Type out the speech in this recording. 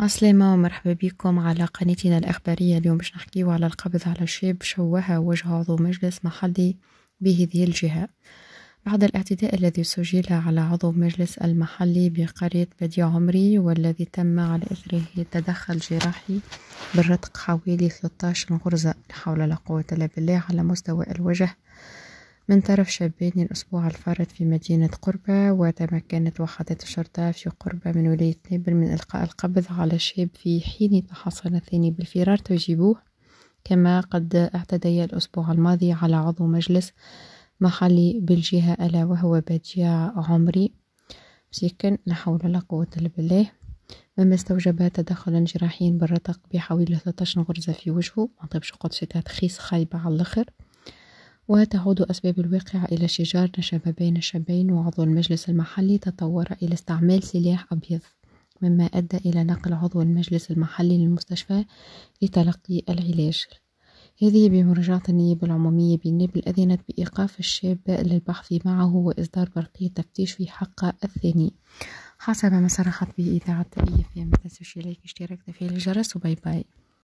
عسلامة ومرحبا بكم على قناتنا الإخبارية اليوم باش نحكيو على القبض على شاب شوه وجه عضو مجلس محلي بهذه الجهة بعد الاعتداء الذي سجل على عضو مجلس المحلي بقرية بدي عمري والذي تم على إثره تدخل جراحي بالرتق حوالي 13 غرزة لا حول لا قوة إلا بالله على مستوى الوجه من طرف شابين الأسبوع الفارط في مدينة قربة وتمكنت وحدة الشرطة في قربة من ولاية نابل من إلقاء القبض على شاب في حين تحصن الثاني بالفرار توجيبوه كما قد اعتدي الأسبوع الماضي على عضو مجلس محلي بالجهة ألا وهو بديع عمري مسكن لا حول ولا قوة إلا بالله مما استوجب تدخلا جراحيا بالرتق بحوالي 13 غرزة في وجهه منطقة قدس تخيس خايبة على الآخر وتعود أسباب الواقعة إلى شجار نشب بين الشابين وعضو المجلس المحلي تطور إلى استعمال سلاح أبيض مما أدى إلى نقل عضو المجلس المحلي للمستشفى لتلقي العلاج هذه بمراجعة النيابة العمومية بالنبل أذنت بإيقاف الشاب للبحث معه وإصدار برقية تفتيش في حق الثاني حسب ما صرحت به إذاعة إي ما تنسوش لايك اشتراك تفعيل الجرس وباي باي